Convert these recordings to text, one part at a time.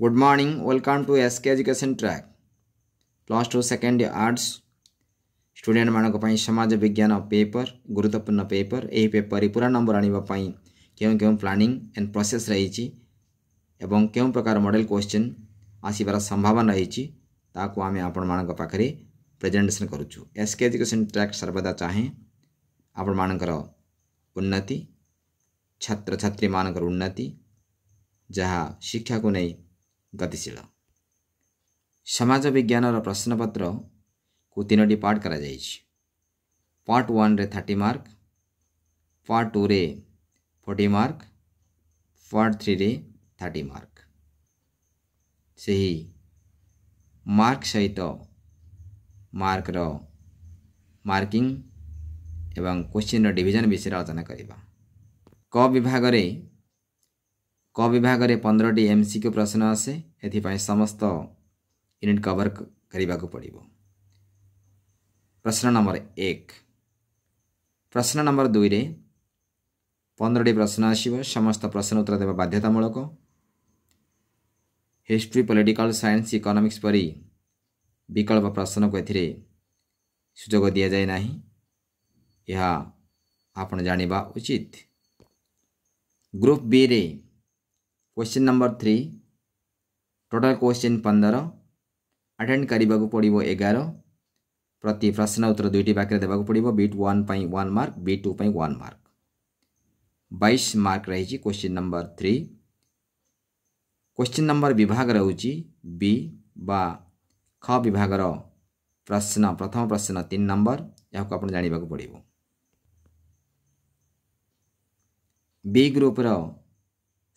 Good morning welcome to S K education track plus two second arts student मान समाज विज्ञान paper गुरुत्वपूर्ण paper यही पेपर पूरा नंबर आने क्यों क्यों प्लानिंग एंड प्रोसेस रही एवं क्यों प्रकार मॉडल क्वेश्चन आसवर संभावना रही आम आपण मानी प्रेजेटेसन करुच्छू एस के एजुकेशन ट्रैक सर्वदा चाहे छात्री ଉନ୍ନତି उन्नति जहाँ शिक्षा को नहीं ଗତିଶୀଳ ସମାଜ ବିଜ୍ଞାନର ପ୍ରଶ୍ନପତ୍ରକୁ ତିନୋଟି ପାର୍ଟ କରାଯାଇଛି ପାର୍ଟ ୱାନ୍ରେ ଥାର୍ଟି ମାର୍କ ପାର୍ଟ ଟୁରେ ଫୋର୍ଟି ମାର୍କ ପାର୍ଟ ଥ୍ରୀରେ ଥାର୍ଟି ମାର୍କ ସେହି ମାର୍କ ସହିତ ମାର୍କର ମାର୍କିଂ ଏବଂ କୋଶ୍ଚିନ୍ର ଡିଭିଜନ୍ ବିଷୟରେ ଆଲୋଚନା କରିବା କ ବିଭାଗରେ क ବିଭାଗରେ ପନ୍ଦରଟି ଏମ୍ ସି କ୍ୟୁ ପ୍ରଶ୍ନ ଆସେ ଏଥିପାଇଁ ସମସ୍ତ ୟୁନିଟ୍ କଭର୍ କରିବାକୁ ପଡ଼ିବ ପ୍ରଶ୍ନ ନମ୍ବର ଏକ ପ୍ରଶ୍ନ ନମ୍ବର ଦୁଇରେ ପନ୍ଦରଟି ପ୍ରଶ୍ନ ଆସିବ ସମସ୍ତ ପ୍ରଶ୍ନ ଉତ୍ତର ଦେବା ବାଧ୍ୟତାମୂଳକ ହିଷ୍ଟ୍ରି ପଲିଟିକାଲ୍ ସାଇନ୍ସ ଇକୋନୋମିକ୍ସ ପରି ବିକଳ୍ପ ପ୍ରଶ୍ନକୁ ଏଥିରେ ସୁଯୋଗ ଦିଆଯାଏ ନାହିଁ ଏହା ଆପଣ ଜାଣିବା ଉଚିତ ଗ୍ରୁପ୍ ବିରେ question number three total question पंदर आटेड करने पड़ो एगार प्रति प्रश्न उत्तर दुईट वाक्य देवाक पड़ो bit one one mark bit two one mark बैश मार्क रही question number three question number विभाग रोचे बी बा ख विभाग प्रश्न प्रथम प्रश्न तीन नंबर यहाँ आप जानवाक पड़ो बी ग्रुप्र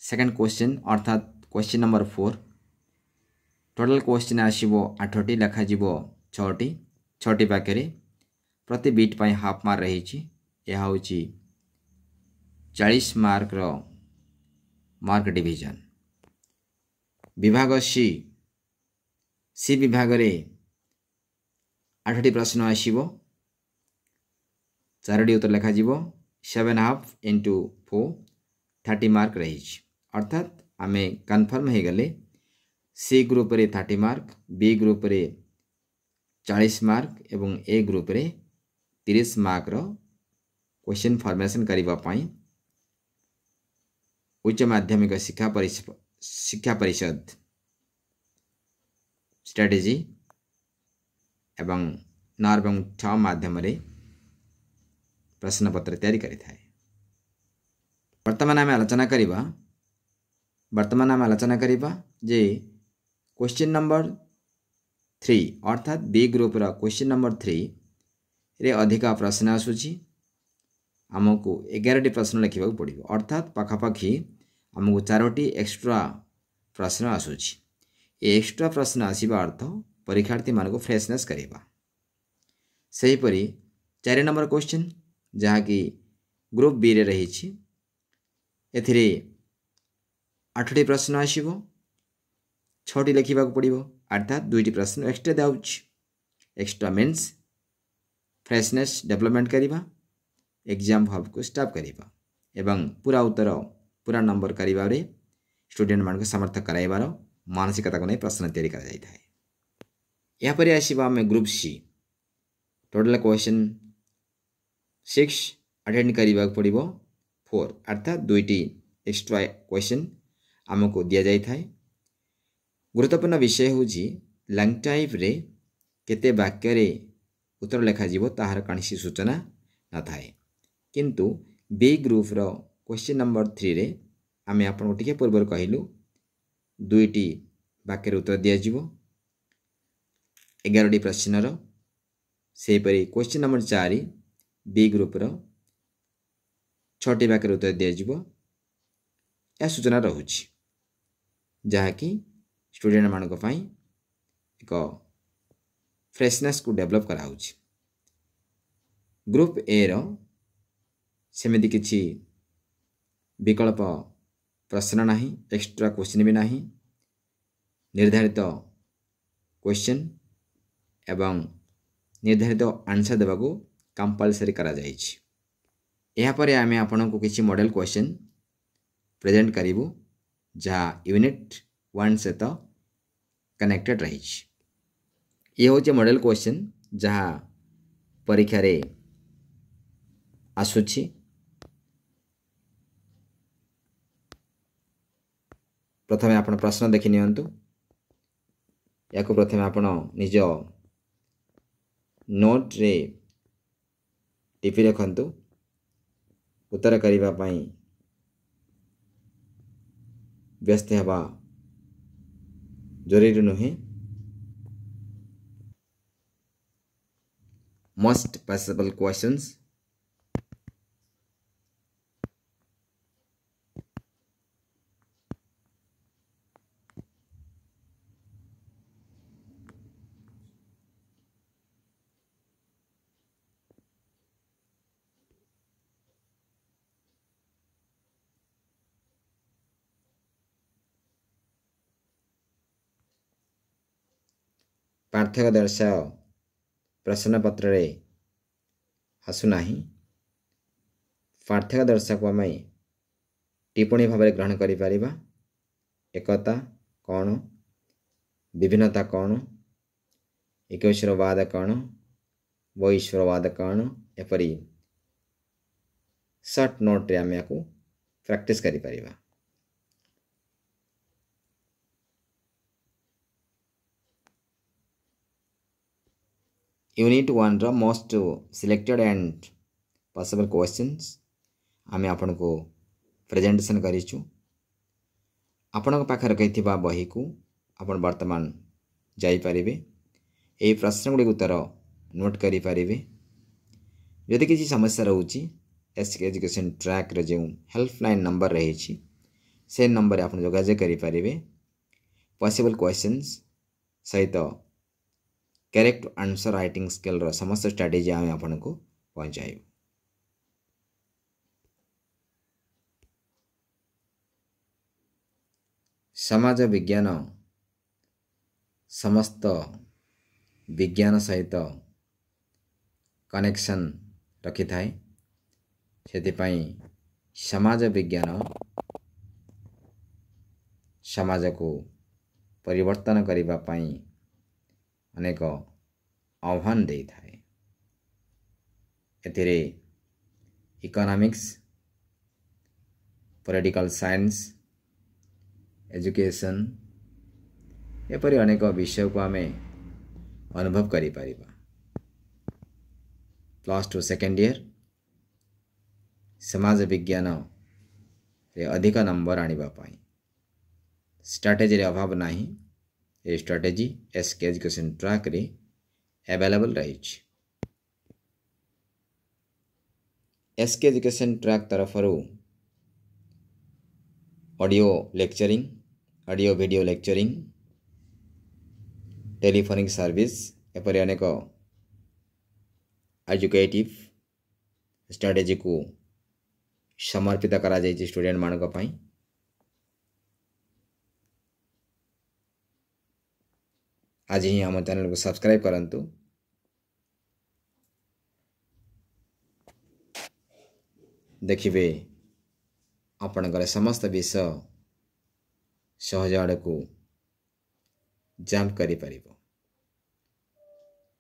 সেকেন্ড কোশ্চেন অর্থাৎ question number four total question আসব আঠটি লেখাযিব ছটি ছটি পাখে প্রতি বিট পাই হাফ মার্ক রয়েছে এ হচ্ছে চাশ মার্কর মার্ক ডিভিজন বিভাগ সি সি বিভাগে আঠটি প্রশ্ন আসব চারোটি উত্তর লেখাযিব seven half into four thirty mark রয়েছে अर्थात आम कनफर्म हो गले C group thirty mark B group चालीस मार्क एवं ए ग्रुप तीस मार्क क्वेश्चन फर्मेसन करने उच्च माध्यमिक शिक्षा शिक्षा परिषद स्ट्राटेजी एवं नर एवं ছ মাধ্যমে প্রশ্নপত্র वर्तमान आम आलोचना বর্তমানে বর্তমান আমি আলোচনা করা যে কোশ্চিন নম্বর থ্রি অর্থাৎ বি গ্রুপর কোশ্চিন নম্বর থ্রিরে অধিক প্রশ্ন আসুচি আমি এগারটি প্রশ্ন লেখা পড়ব অর্থাৎ পাখাপাখি আমি চারোটি এক্সট্রা প্রশ্ন আসুচি ଏ ଏକ୍ସଟ୍ରା ପ୍ରଶ୍ନ ଆସିବା ଅର୍ଥ ପରୀକ୍ଷାର୍ଥୀମାନଙ୍କୁ ଫ୍ରେଶନେସ୍ କରିବା ସେହିପରି ଚାରି ନମ୍ବର କ୍ୱେଶ୍ଚିନ୍ ଯାହାକି ଗ୍ରୁପ୍ ବିରେ ରହିଛି ଏଥିରେ आठटी प्रश्न आसव छेखा पड़ो अर्थात दुईट प्रश्न एक्सट्रा एक्सट्रा मीनस फ्रेशने डेभलपमेंट कर एग्जाम हब को स्टप कर पूरा उत्तर पूरा नंबर कर स्टूडे मान समर्थ कर मानसिकता को नहीं प्रश्न यापर आसमें group C total question six अटेड करवाक पड़ो फोर अर्थात दुईट एक्सट्रा क्वेश्चन ଆମକୁ ଦିଆଯାଇଥାଏ ଗୁରୁତ୍ୱପୂର୍ଣ୍ଣ ବିଷୟ ହେଉଛି ଲଙ୍ଗ୍ ଟାଇପ୍ରେ କେତେ ବାକ୍ୟରେ ଉତ୍ତର ଲେଖାଯିବ ତାହାର କୌଣସି ସୂଚନା ନଥାଏ କିନ୍ତୁ ବି ଗ୍ରୁପ୍ର କ୍ୱେଶ୍ଚିନ୍ ନମ୍ବର ଥ୍ରୀରେ ଆମେ ଆପଣଙ୍କୁ ଟିକିଏ ପୂର୍ବରୁ କହିଲୁ ଦୁଇଟି ବାକ୍ୟରେ ଉତ୍ତର ଦିଆଯିବ ଏଗାରଟି ପ୍ରଶ୍ନର ସେହିପରି କ୍ୱେଶ୍ଚିନ୍ ନମ୍ବର ଚାରି ବି ଗ୍ରୁପ୍ର ଛଅଟି ବାକ୍ୟରେ ଉତ୍ତର ଦିଆଯିବ ଏହା ସୂଚନା ରହୁଛି ଯାହାକି ଷ୍ଟୁଡ଼େଣ୍ଟମାନଙ୍କ ପାଇଁ ଏକ ଫ୍ରେଶନେସ୍କୁ ଡେଭଲପ୍ କରାହେଉଛି ଗ୍ରୁପ୍ ଏର ସେମିତି କିଛି ବିକଳ୍ପ ପ୍ରଶ୍ନ ନାହିଁ ଏକ୍ସଟ୍ରା କ୍ୱେଶ୍ଚିନ୍ ବି ନାହିଁ ନିର୍ଦ୍ଧାରିତ କ୍ୱେଶ୍ଚିନ୍ ଏବଂ ନିର୍ଦ୍ଧାରିତ ଆନ୍ସର ଦେବାକୁ କମ୍ପଲସରି କରାଯାଇଛି ଏହାପରେ ଆମେ ଆପଣଙ୍କୁ କିଛି ମଡ଼େଲ୍ କ୍ୱେଶ୍ଚିନ୍ ପ୍ରେଜେଣ୍ଟ କରିବୁ जहाँ यूनिट वन सहित कनेक्टेड रही ये हूँ मॉडल क्वेश्चन जहाँ परीक्षार आसुच प्रथम आप प्रश्न देखी निज प्रथमे आप नोट्रे टीपी रखत उत्तर करने व्यस्त हवा जरूरी नुहे मस्ट पैसेबल क्वेश्चंस पार्थक्य दर्शाओ प्रश्नपत्र आसुना पार्थक्य दर्शक आम टिप्पणी भाव ग्रहण करता कौन विभिन्नता कौन एक वाद कौन वैश्वरवाद कौन एपरी सर्ट नोट्रे आम या प्राक्टिस कर पारिबा unit one most selected and possible question आम आपन को प्रेजेटेसन कर बही को आप बर्तमान जापर यह प्रश्न गुड़ उत्तर नोट करें यदि किसी समस्या रोचे एस एजुकेशन ट्रैक ट्राक जो हेल्पलाइन नंबर रही से नंबर आप जोजोग करें पसबल क्वेश्चन सहित करेक्ट आंसर रईटिंग स्किल समस्त स्ट्राटेजी आम आपको को समाज विज्ञान समस्त विज्ञान सहित कनेक्शन रखि थाए से समाज विज्ञान समाज को परिवर्तन करने અનેકો આહવાન દે થાય કે થરે ઇકોનોમિક્સ પોરિડિકલ સાયન્સ એજ્યુકેશન એ પરિ અનેકો વિષય કુમે અનુભવ કરી પરિ બા ક્લાસ ટુ સેકન્ડ યર સમાજ વિજ્ઞાન રે અધિક નંબર આણવા પાય સ્ટ્રેટેજી રે অভাব નહી strategy S K education track available रही एसके एजुकेशन ट्राक तरफ audio lecturing audio video lecturing telephonic service एपरि अनेक एजुकेटिव स्ट्राटेजी को समर्पित करा स्टूडेंट मानक आज ही आम चेल को सब्सक्राइब करूँ तो। देखिए आपण समस्त विषय सहज आड़ जम्प कर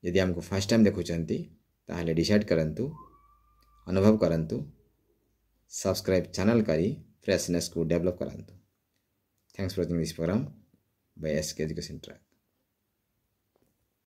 यदि आमको फर्स्ट टाइम देखुं तालोले डिसाइड करूँ अनुभव करूँ सब्सक्राइब चैनल करी फ्रेशनेस को डेवलप करूँ thanks for watching this programme by S education track